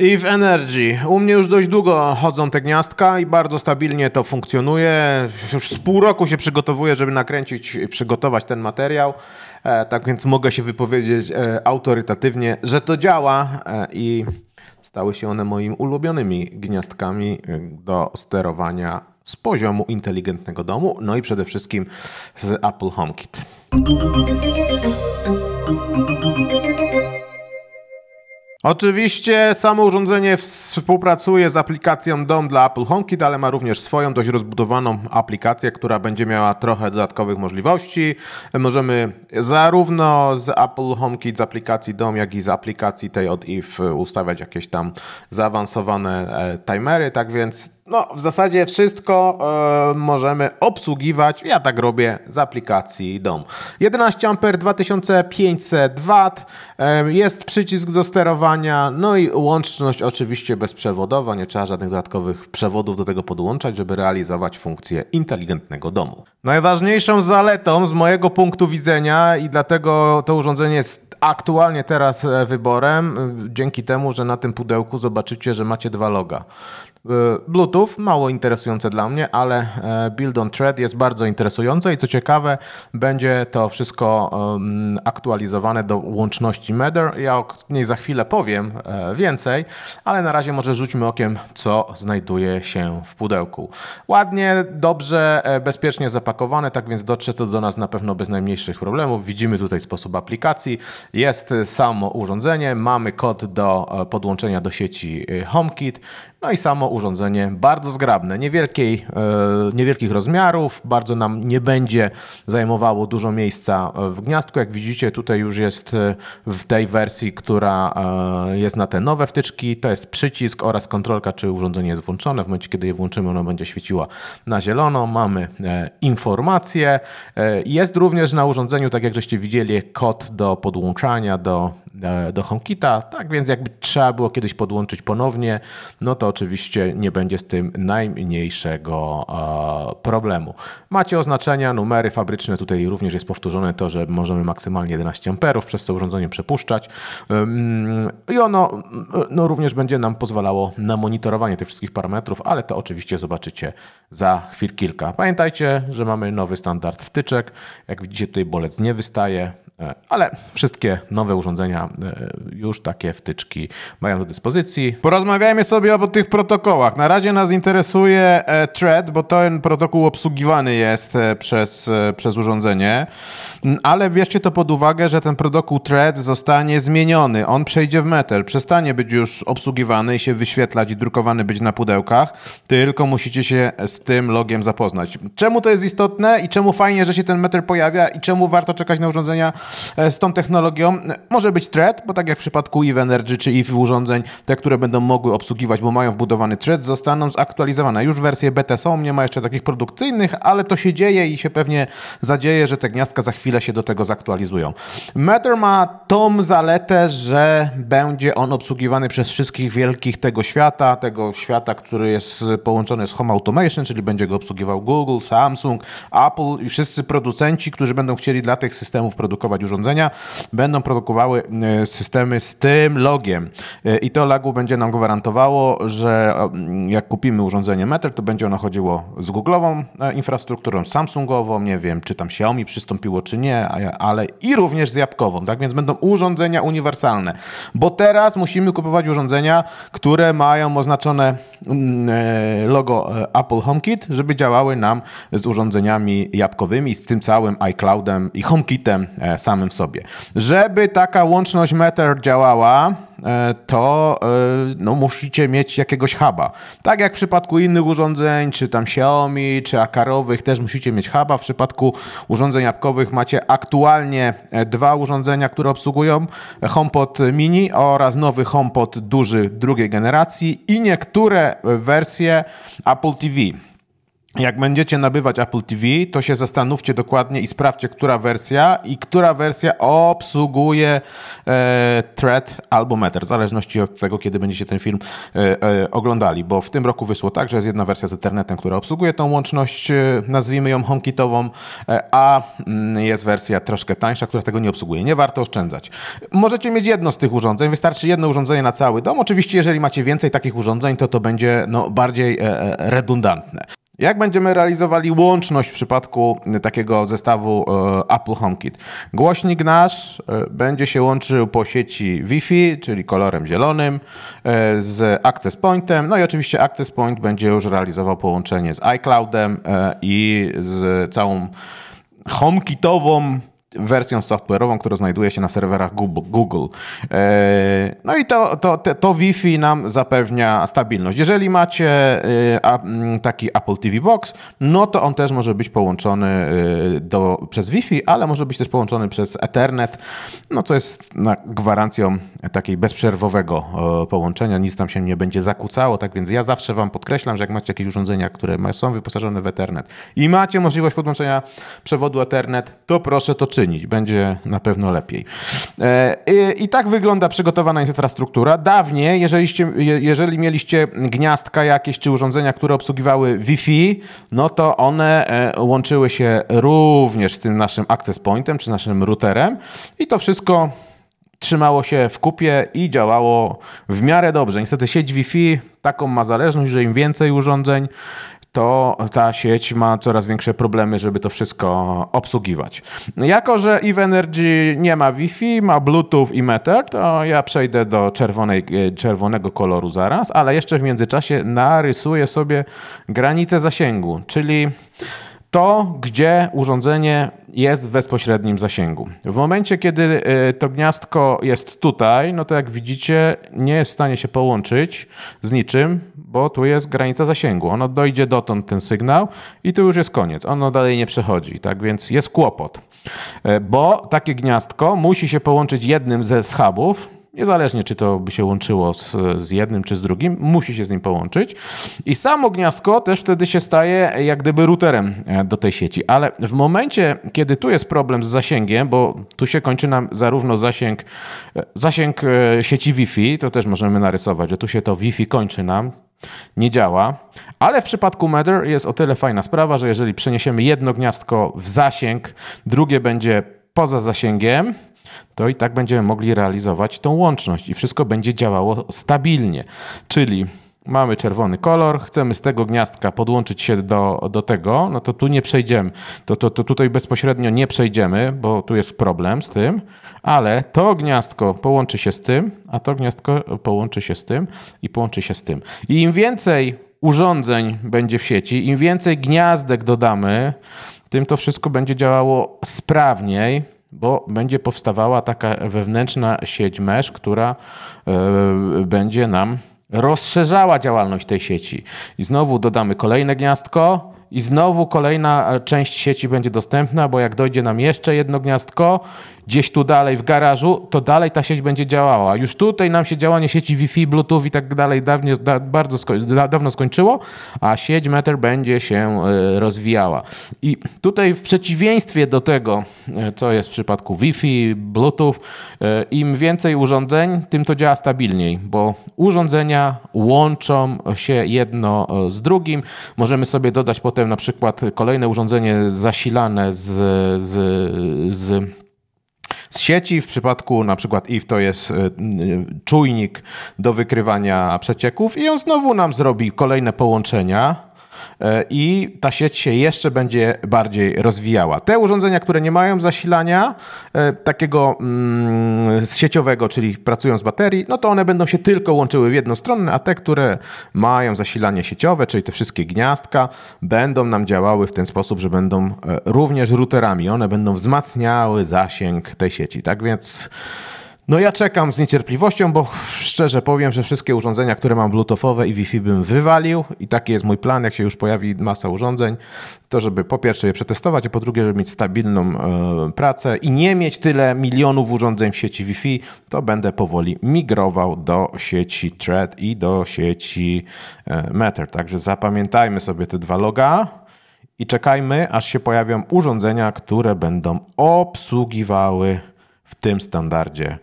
Eve Energy. U mnie już dość długo chodzą te gniazdka i bardzo stabilnie to funkcjonuje. Już z pół roku się przygotowuję, żeby nakręcić i przygotować ten materiał. E, tak więc mogę się wypowiedzieć e, autorytatywnie, że to działa e, i stały się one moimi ulubionymi gniazdkami do sterowania z poziomu inteligentnego domu, no i przede wszystkim z Apple HomeKit. Oczywiście samo urządzenie współpracuje z aplikacją DOM dla Apple HomeKit, ale ma również swoją dość rozbudowaną aplikację, która będzie miała trochę dodatkowych możliwości. Możemy zarówno z Apple HomeKit, z aplikacji DOM, jak i z aplikacji tej od IF ustawiać jakieś tam zaawansowane e, timery, tak więc no, w zasadzie wszystko e, możemy obsługiwać, ja tak robię, z aplikacji DOM. 11 A 2500 W, jest przycisk do sterowania, no i łączność oczywiście bezprzewodowa, nie trzeba żadnych dodatkowych przewodów do tego podłączać, żeby realizować funkcję inteligentnego domu. Najważniejszą zaletą z mojego punktu widzenia i dlatego to urządzenie jest aktualnie teraz e, wyborem, e, dzięki temu, że na tym pudełku zobaczycie, że macie dwa loga. E, Bluetooth mało interesujące dla mnie, ale e, Build on Thread jest bardzo interesujące i co ciekawe, będzie to wszystko aktualizowane do łączności Matter. Ja o niej za chwilę powiem e, więcej, ale na razie może rzućmy okiem, co znajduje się w pudełku. Ładnie, dobrze, bezpiecznie zapakowane, tak więc dotrze to do nas na pewno bez najmniejszych problemów. Widzimy tutaj sposób aplikacji, jest samo urządzenie, mamy kod do podłączenia do sieci HomeKit no i samo urządzenie bardzo zgrabne, niewielkiej, e, niewielkich rozmiarów, bardzo nam nie będzie zajmowało dużo miejsca e, w gniazdku. Jak widzicie, tutaj już jest e, w tej wersji, która jest na te nowe wtyczki, to jest przycisk oraz kontrolka, czy urządzenie jest włączone. W momencie, kiedy je włączymy, ono będzie świeciła na zielono. Mamy informacje. Jest również na urządzeniu, tak jak żeście widzieli, kod do podłączania do E, do HomeKita, tak więc jakby trzeba było kiedyś podłączyć ponownie, no to oczywiście nie będzie z tym najmniejszego e, problemu. Macie oznaczenia, numery fabryczne, tutaj również jest powtórzone to, że możemy maksymalnie 11 amperów przez to urządzenie przepuszczać i ono mm, no, również będzie nam pozwalało na monitorowanie tych wszystkich parametrów, ale to oczywiście zobaczycie za chwil kilka. Pamiętajcie, że mamy nowy standard wtyczek, jak widzicie tutaj bolec nie wystaje, E, ale wszystkie nowe urządzenia e, już takie wtyczki mają do dyspozycji. Porozmawiajmy sobie o tych protokołach. Na razie nas interesuje e, thread, bo ten protokół obsługiwany jest przez, przez urządzenie, mm, ale bierzcie to pod uwagę, że ten protokół thread zostanie zmieniony. On przejdzie w metal, przestanie być już obsługiwany i się wyświetlać i drukowany być na pudełkach, tylko musicie się z tym logiem zapoznać. Czemu to jest istotne i czemu fajnie, że się ten metal pojawia i czemu warto czekać na urządzenia E, z tą technologią. E, może być thread, bo tak jak w przypadku EVE Energy czy EVE urządzeń, te, które będą mogły obsługiwać, bo mają wbudowany thread, zostaną zaktualizowane. Już wersje beta są, nie ma jeszcze takich produkcyjnych, ale to się dzieje i się pewnie zadzieje, że te gniazdka za chwilę się do tego zaktualizują. Matter ma tą zaletę, że będzie on obsługiwany przez wszystkich wielkich tego świata, tego świata, który jest połączony z Home Automation, czyli będzie go obsługiwał Google, Samsung, Apple i wszyscy producenci, którzy będą chcieli dla tych systemów produkować urządzenia, będą produkowały e, systemy z tym logiem. E, I to lagu będzie nam gwarantowało, że jak kupimy urządzenie Metal, to będzie ono chodziło z Google'ową e, infrastrukturą, Samsungową, nie wiem, czy tam Xiaomi przystąpiło, czy nie, ale i również z jabłkową, tak? Więc będą urządzenia uniwersalne. Bo teraz musimy kupować urządzenia, które mają oznaczone mm, logo Apple HomeKit, żeby działały nam z urządzeniami jabłkowymi, z tym całym iCloudem i HomeKitem samym sobie. Żeby taka łączność Matter działała, e, to e, no, musicie mieć jakiegoś huba. Tak jak w przypadku innych urządzeń, czy tam Xiaomi, czy Akarowych, też musicie mieć huba. W przypadku urządzeń apkowych macie aktualnie e, dwa urządzenia, które obsługują HomePod mini oraz nowy HomePod duży drugiej generacji i niektóre wersje Apple TV. Jak będziecie nabywać Apple TV, to się zastanówcie dokładnie i sprawdźcie, która wersja i która wersja obsługuje e, thread albo meter, w zależności od tego, kiedy będziecie ten film e, e, oglądali, bo w tym roku wyszło tak, że jest jedna wersja z Internetem, która obsługuje tą łączność, e, nazwijmy ją HomeKitową, e, a mm, jest wersja troszkę tańsza, która tego nie obsługuje. Nie warto oszczędzać. Możecie mieć jedno z tych urządzeń, wystarczy jedno urządzenie na cały dom. Oczywiście, jeżeli macie więcej takich urządzeń, to to będzie no, bardziej e, redundantne. Jak będziemy realizowali łączność w przypadku takiego zestawu e, Apple HomeKit? Głośnik nasz e, będzie się łączył po sieci Wi-Fi, czyli kolorem zielonym, e, z Access Pointem. No i oczywiście Access Point będzie już realizował połączenie z iCloudem i z całą HomeKitową wersją software'ową, która znajduje się na serwerach Google. E, no i to, to, to Wi-Fi nam zapewnia stabilność. Jeżeli macie e, taki Apple TV Box, no to on też może być połączony e, do, przez Wi-Fi, ale może być też połączony przez Ethernet, no co jest gwarancją takiej bezprzerwowego połączenia, nic tam się nie będzie zakłócało, tak więc ja zawsze Wam podkreślam, że jak macie jakieś urządzenia, które są wyposażone w Ethernet i macie możliwość podłączenia przewodu Ethernet, to proszę to czynić uczynić. Będzie na pewno lepiej. E, I, i tak wygląda przygotowana infrastruktura. Dawniej, jeżeli, jeżeli mieliście gniazdka jakieś czy urządzenia, które obsługiwały Wi-Fi, no to one e, łączyły się również z tym naszym access pointem czy naszym routerem i to wszystko trzymało się w kupie i działało w miarę dobrze. Niestety sieć Wi-Fi taką ma zależność, że im więcej urządzeń, to ta sieć ma coraz większe problemy, żeby to wszystko obsługiwać. Jako, że EVE Energy nie ma Wi-Fi, ma Bluetooth i Metal, to ja przejdę do czerwonej, e, czerwonego koloru zaraz, ale jeszcze w międzyczasie narysuję sobie granicę zasięgu, czyli to, gdzie urządzenie jest w bezpośrednim zasięgu. W momencie, kiedy e, to gniazdko jest tutaj, no to jak widzicie, nie jest w stanie się połączyć z niczym, bo tu jest granica zasięgu. Ono dojdzie dotąd ten sygnał i tu już jest koniec. Ono dalej nie przechodzi, tak więc jest kłopot. E, bo takie gniazdko musi się połączyć jednym ze schabów, niezależnie czy to by się łączyło z, z jednym czy z drugim, musi się z nim połączyć. I samo gniazdko też wtedy się staje jak gdyby routerem e, do tej sieci. Ale w momencie, kiedy tu jest problem z zasięgiem, bo tu się kończy nam zarówno zasięg, e, zasięg e, sieci Wi-Fi, to też możemy narysować, że tu się to Wi-Fi kończy nam, nie działa, ale w przypadku Matter jest o tyle fajna sprawa, że jeżeli przeniesiemy jedno gniazdko w zasięg, drugie będzie poza zasięgiem, to i tak będziemy mogli realizować tą łączność i wszystko będzie działało stabilnie. Czyli mamy czerwony kolor, chcemy z tego gniazdka podłączyć się do, do tego, no to tu nie przejdziemy, to, to, to tutaj bezpośrednio nie przejdziemy, bo tu jest problem z tym, ale to gniazdko połączy się z tym, a to gniazdko połączy się z tym i połączy się z tym. I im więcej urządzeń będzie w sieci, im więcej gniazdek dodamy, tym to wszystko będzie działało sprawniej, bo będzie powstawała taka wewnętrzna sieć mesh, która e, będzie nam rozszerzała działalność tej sieci. I znowu dodamy kolejne gniazdko, i znowu kolejna e, część sieci będzie dostępna, bo jak dojdzie nam jeszcze jedno gniazdko, gdzieś tu dalej w garażu, to dalej ta sieć będzie działała. Już tutaj nam się działanie sieci Wi-Fi, Bluetooth i tak dalej dawnie, da, bardzo da, dawno skończyło, a sieć Meter będzie się y, rozwijała. I tutaj w przeciwieństwie do tego, y, co jest w przypadku Wi-Fi, Bluetooth, y, im więcej urządzeń, tym to działa stabilniej, bo urządzenia łączą się jedno z drugim. Możemy sobie dodać potem potem na przykład kolejne urządzenie zasilane z, z, z z sieci. W przypadku na przykład IF to jest y, czujnik do wykrywania przecieków i on znowu nam zrobi kolejne połączenia E, i ta sieć się jeszcze będzie bardziej rozwijała. Te urządzenia, które nie mają zasilania e, takiego mm, sieciowego, czyli pracują z baterii, no to one będą się tylko łączyły w jedną stronę, a te, które mają zasilanie sieciowe, czyli te wszystkie gniazdka, będą nam działały w ten sposób, że będą e, również routerami. One będą wzmacniały zasięg tej sieci. Tak więc. No ja czekam z niecierpliwością, bo szczerze powiem, że wszystkie urządzenia, które mam bluetoothowe i Wi-Fi bym wywalił i taki jest mój plan, jak się już pojawi masa urządzeń, to żeby po pierwsze je przetestować, a po drugie, żeby mieć stabilną e, pracę i nie mieć tyle milionów urządzeń w sieci Wi-Fi, to będę powoli migrował do sieci Thread i do sieci e, Matter. Także zapamiętajmy sobie te dwa loga i czekajmy, aż się pojawią urządzenia, które będą obsługiwały w tym standardzie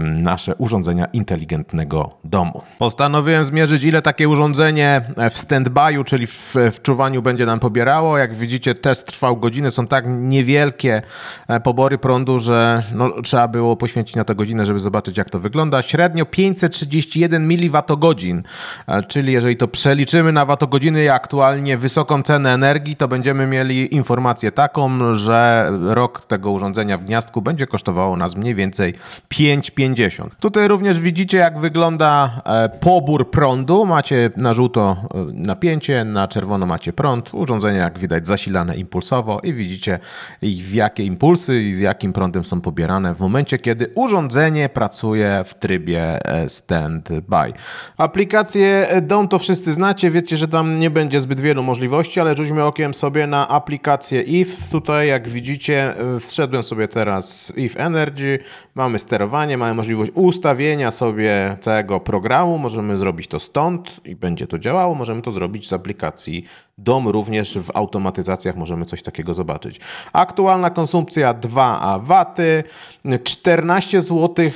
nasze urządzenia inteligentnego domu. Postanowiłem zmierzyć, ile takie urządzenie e, w stand czyli w, e, w czuwaniu będzie nam pobierało. Jak widzicie, test trwał godzinę. są tak niewielkie e, pobory prądu, że no, trzeba było poświęcić na to godzinę, żeby zobaczyć, jak to wygląda. Średnio 531 mWh, czyli jeżeli to przeliczymy na watogodziny i aktualnie wysoką cenę energii, to będziemy mieli informację taką, że rok tego urządzenia w gniazdku będzie kosztowało nas mniej więcej 5, 5 50. Tutaj również widzicie, jak wygląda e, pobór prądu. Macie na żółto e, napięcie, na czerwono macie prąd. Urządzenie, jak widać, zasilane impulsowo i widzicie, w jakie impulsy i z jakim prądem są pobierane w momencie, kiedy urządzenie pracuje w trybie e, standby. Aplikacje DOM to wszyscy znacie, wiecie, że tam nie będzie zbyt wielu możliwości, ale rzućmy okiem sobie na aplikację IF. Tutaj, jak widzicie, wszedłem sobie teraz IF Energy, mamy sterowanie, mamy mamy możliwość ustawienia sobie całego programu, możemy zrobić to stąd i będzie to działało, możemy to zrobić z aplikacji DOM, również w automatyzacjach możemy coś takiego zobaczyć. Aktualna konsumpcja 2 waty 14 zł e,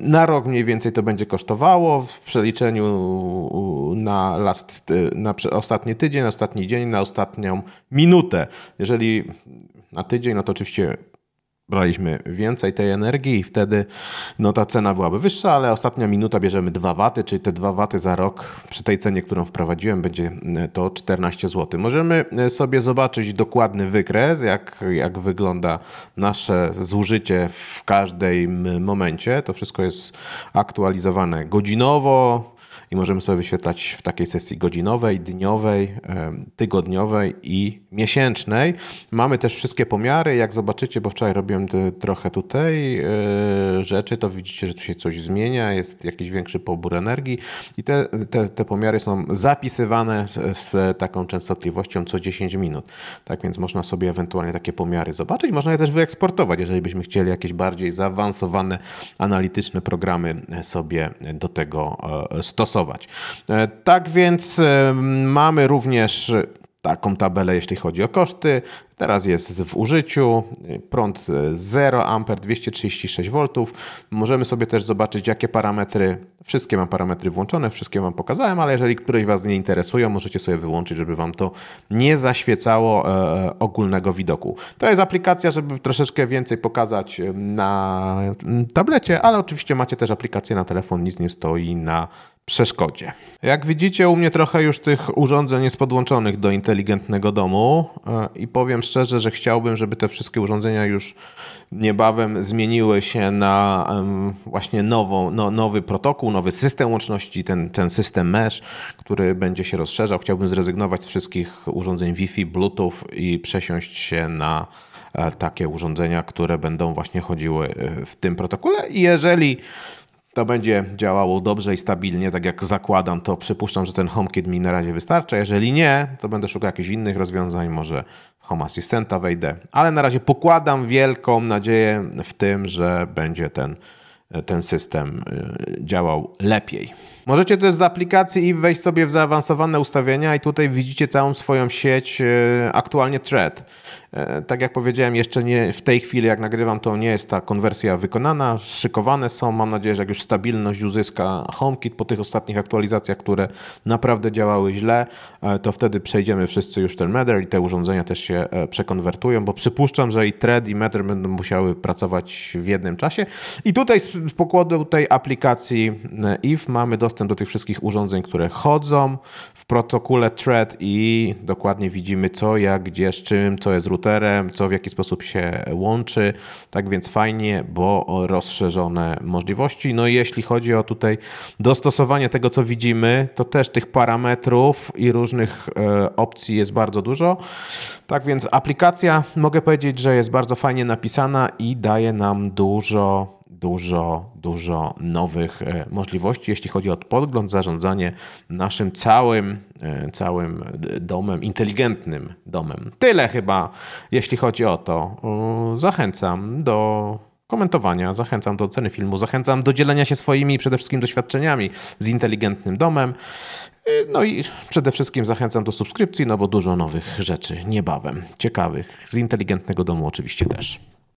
na rok mniej więcej to będzie kosztowało w przeliczeniu na, last, e, na ostatni tydzień, na ostatni dzień, na ostatnią minutę. Jeżeli na tydzień, no to oczywiście braliśmy więcej tej energii i wtedy no, ta cena byłaby wyższa, ale ostatnia minuta bierzemy 2 waty, czyli te 2 waty za rok przy tej cenie, którą wprowadziłem będzie e, to 14 zł. Możemy e, sobie zobaczyć dokładny wykres, jak, jak wygląda nasze zużycie w każdym momencie. To wszystko jest aktualizowane godzinowo, i możemy sobie wyświetlać w takiej sesji godzinowej, dniowej, tygodniowej i miesięcznej. Mamy też wszystkie pomiary, jak zobaczycie, bo wczoraj robiłem trochę tutaj e, rzeczy, to widzicie, że tu się coś zmienia, jest jakiś większy pobór energii i te, te, te pomiary są zapisywane z, z taką częstotliwością co 10 minut. Tak więc można sobie ewentualnie takie pomiary zobaczyć, można je też wyeksportować, jeżeli byśmy chcieli jakieś bardziej zaawansowane analityczne programy e, sobie do tego e, stosować stosować. E, tak więc e, mamy również taką tabelę, jeśli chodzi o koszty. Teraz jest w użyciu. Prąd 0 A, 236 V. Możemy sobie też zobaczyć, jakie parametry. Wszystkie mam parametry włączone, wszystkie Wam pokazałem, ale jeżeli któreś Was nie interesują, możecie sobie wyłączyć, żeby Wam to nie zaświecało e, ogólnego widoku. To jest aplikacja, żeby troszeczkę więcej pokazać e, na tablecie, ale oczywiście macie też aplikację na telefon, nic nie stoi na przeszkodzie. Jak widzicie, u mnie trochę już tych urządzeń jest podłączonych do inteligentnego domu e, i powiem szczerze, że chciałbym, żeby te wszystkie urządzenia już niebawem zmieniły się na właśnie nową, no, nowy protokół, nowy system łączności, ten, ten system mesh, który będzie się rozszerzał. Chciałbym zrezygnować z wszystkich urządzeń Wi-Fi, Bluetooth i przesiąść się na e, takie urządzenia, które będą właśnie chodziły e, w tym protokole. I jeżeli to będzie działało dobrze i stabilnie, tak jak zakładam, to przypuszczam, że ten HomeKit mi na razie wystarcza. Jeżeli nie, to będę szukał jakichś innych rozwiązań, może Home Assistanta wejdę, ale na razie pokładam wielką nadzieję w tym, że będzie ten, ten system y, działał lepiej. Możecie też z aplikacji i wejść sobie w zaawansowane ustawienia i tutaj widzicie całą swoją sieć, e, aktualnie thread. E, tak jak powiedziałem, jeszcze nie w tej chwili, jak nagrywam, to nie jest ta konwersja wykonana. Szykowane są. Mam nadzieję, że jak już stabilność uzyska HomeKit po tych ostatnich aktualizacjach, które naprawdę działały źle, e, to wtedy przejdziemy wszyscy już ten Matter i te urządzenia też się przekonwertują, bo przypuszczam, że i Thread i Matter będą musiały pracować w jednym czasie. I tutaj z pokładu tej aplikacji IF mamy dostęp dostęp do tych wszystkich urządzeń, które chodzą w protokole thread i dokładnie widzimy co, jak, gdzie, z czym, co jest routerem, co w jaki sposób się łączy. Tak więc fajnie, bo rozszerzone możliwości. No i jeśli chodzi o tutaj dostosowanie tego, co widzimy, to też tych parametrów i różnych e, opcji jest bardzo dużo. Tak więc aplikacja, mogę powiedzieć, że jest bardzo fajnie napisana i daje nam dużo dużo, dużo nowych e, możliwości, jeśli chodzi o podgląd, zarządzanie naszym całym, e, całym domem, inteligentnym domem. Tyle chyba, jeśli chodzi o to. Zachęcam do komentowania, zachęcam do oceny filmu, zachęcam do dzielenia się swoimi przede wszystkim doświadczeniami z inteligentnym domem. E, no i przede wszystkim zachęcam do subskrypcji, no bo dużo nowych rzeczy niebawem, ciekawych, z inteligentnego domu oczywiście też.